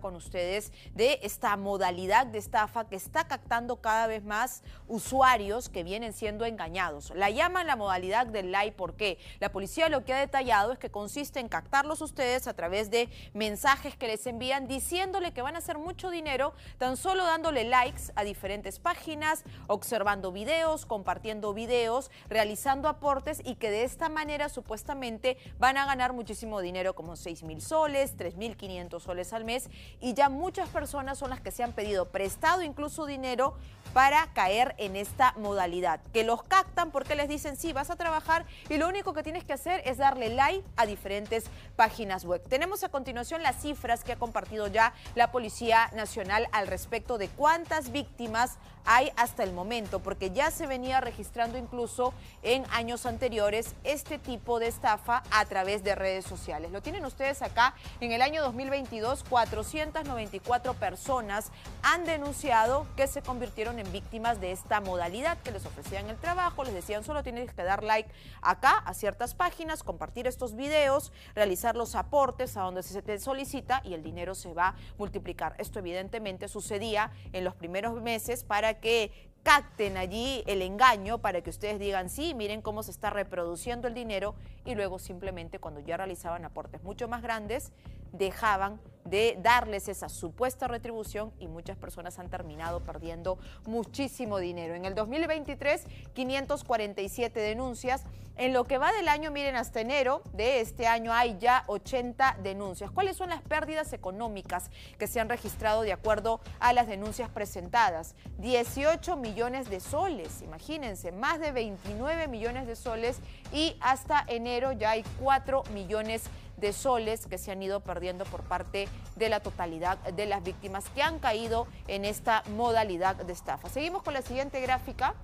con ustedes de esta modalidad de estafa que está captando cada vez más usuarios que vienen siendo engañados. La llaman la modalidad del like porque la policía lo que ha detallado es que consiste en captarlos ustedes a través de mensajes que les envían diciéndole que van a hacer mucho dinero tan solo dándole likes a diferentes páginas, observando videos, compartiendo videos, realizando aportes y que de esta manera supuestamente van a ganar muchísimo dinero como 6 mil soles, 3.500 soles al mes y ya muchas personas son las que se han pedido prestado incluso dinero para caer en esta modalidad, que los captan porque les dicen, sí, vas a trabajar y lo único que tienes que hacer es darle like a diferentes páginas web. Tenemos a continuación las cifras que ha compartido ya la Policía Nacional al respecto de cuántas víctimas hay hasta el momento, porque ya se venía registrando incluso en años anteriores este tipo de estafa a través de redes sociales. Lo tienen ustedes acá, en el año 2022, 494 personas han denunciado que se convirtieron en víctimas de esta modalidad que les ofrecían el trabajo. Les decían solo tienes que dar like acá a ciertas páginas, compartir estos videos, realizar los aportes a donde se te solicita y el dinero se va a multiplicar. Esto evidentemente sucedía en los primeros meses para que capten allí el engaño para que ustedes digan, sí, miren cómo se está reproduciendo el dinero y luego simplemente cuando ya realizaban aportes mucho más grandes, dejaban de darles esa supuesta retribución y muchas personas han terminado perdiendo muchísimo dinero. En el 2023, 547 denuncias. En lo que va del año, miren, hasta enero de este año hay ya 80 denuncias. ¿Cuáles son las pérdidas económicas que se han registrado de acuerdo a las denuncias presentadas? 18 millones millones de soles, imagínense, más de 29 millones de soles y hasta enero ya hay 4 millones de soles que se han ido perdiendo por parte de la totalidad de las víctimas que han caído en esta modalidad de estafa. Seguimos con la siguiente gráfica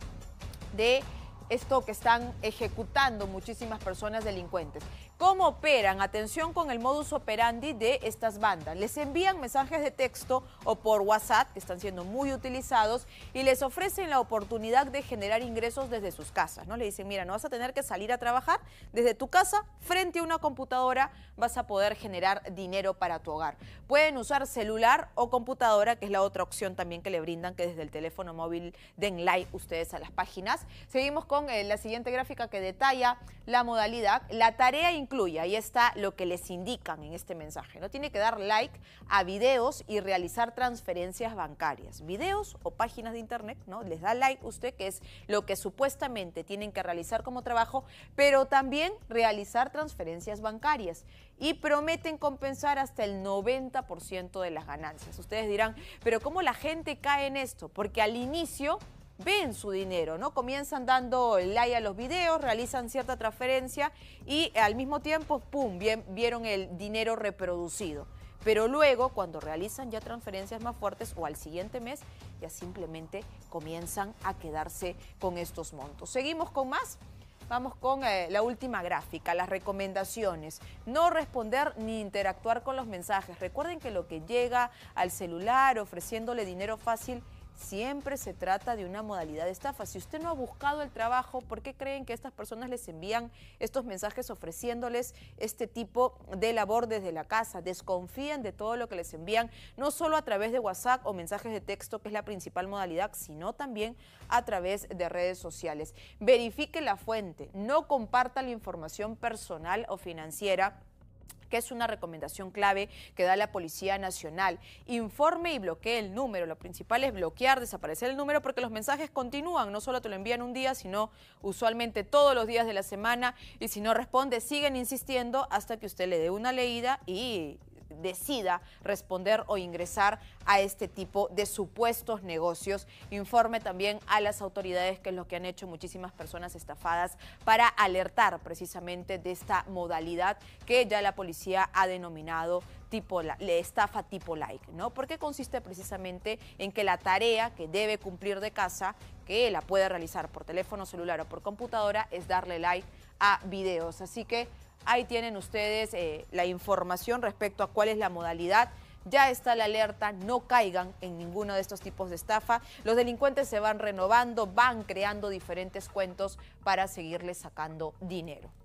de esto que están ejecutando muchísimas personas delincuentes. ¿Cómo operan? Atención con el modus operandi de estas bandas. Les envían mensajes de texto o por WhatsApp, que están siendo muy utilizados, y les ofrecen la oportunidad de generar ingresos desde sus casas. ¿no? Le dicen, mira, no vas a tener que salir a trabajar desde tu casa, frente a una computadora, vas a poder generar dinero para tu hogar. Pueden usar celular o computadora, que es la otra opción también que le brindan, que desde el teléfono móvil den like ustedes a las páginas. Seguimos con eh, la siguiente gráfica que detalla la modalidad. La tarea incluye, ahí está lo que les indican en este mensaje, ¿no? Tiene que dar like a videos y realizar transferencias bancarias. Videos o páginas de internet, ¿no? Les da like usted, que es lo que supuestamente tienen que realizar como trabajo, pero también realizar transferencias bancarias y prometen compensar hasta el 90% de las ganancias. Ustedes dirán, pero ¿cómo la gente cae en esto? Porque al inicio ven su dinero, ¿no? Comienzan dando like a los videos, realizan cierta transferencia y al mismo tiempo, ¡pum!, vieron el dinero reproducido. Pero luego, cuando realizan ya transferencias más fuertes o al siguiente mes, ya simplemente comienzan a quedarse con estos montos. Seguimos con más. Vamos con eh, la última gráfica, las recomendaciones. No responder ni interactuar con los mensajes. Recuerden que lo que llega al celular ofreciéndole dinero fácil Siempre se trata de una modalidad de estafa. Si usted no ha buscado el trabajo, ¿por qué creen que estas personas les envían estos mensajes ofreciéndoles este tipo de labor desde la casa? Desconfían de todo lo que les envían, no solo a través de WhatsApp o mensajes de texto, que es la principal modalidad, sino también a través de redes sociales. Verifique la fuente, no comparta la información personal o financiera que es una recomendación clave que da la Policía Nacional. Informe y bloquee el número. Lo principal es bloquear, desaparecer el número porque los mensajes continúan. No solo te lo envían un día, sino usualmente todos los días de la semana. Y si no responde, siguen insistiendo hasta que usted le dé una leída y decida responder o ingresar a este tipo de supuestos negocios. Informe también a las autoridades, que es lo que han hecho muchísimas personas estafadas, para alertar precisamente de esta modalidad que ya la policía ha denominado tipo le estafa tipo like, ¿no? Porque consiste precisamente en que la tarea que debe cumplir de casa, que la puede realizar por teléfono celular o por computadora, es darle like a videos. Así que Ahí tienen ustedes eh, la información respecto a cuál es la modalidad. Ya está la alerta, no caigan en ninguno de estos tipos de estafa. Los delincuentes se van renovando, van creando diferentes cuentos para seguirles sacando dinero.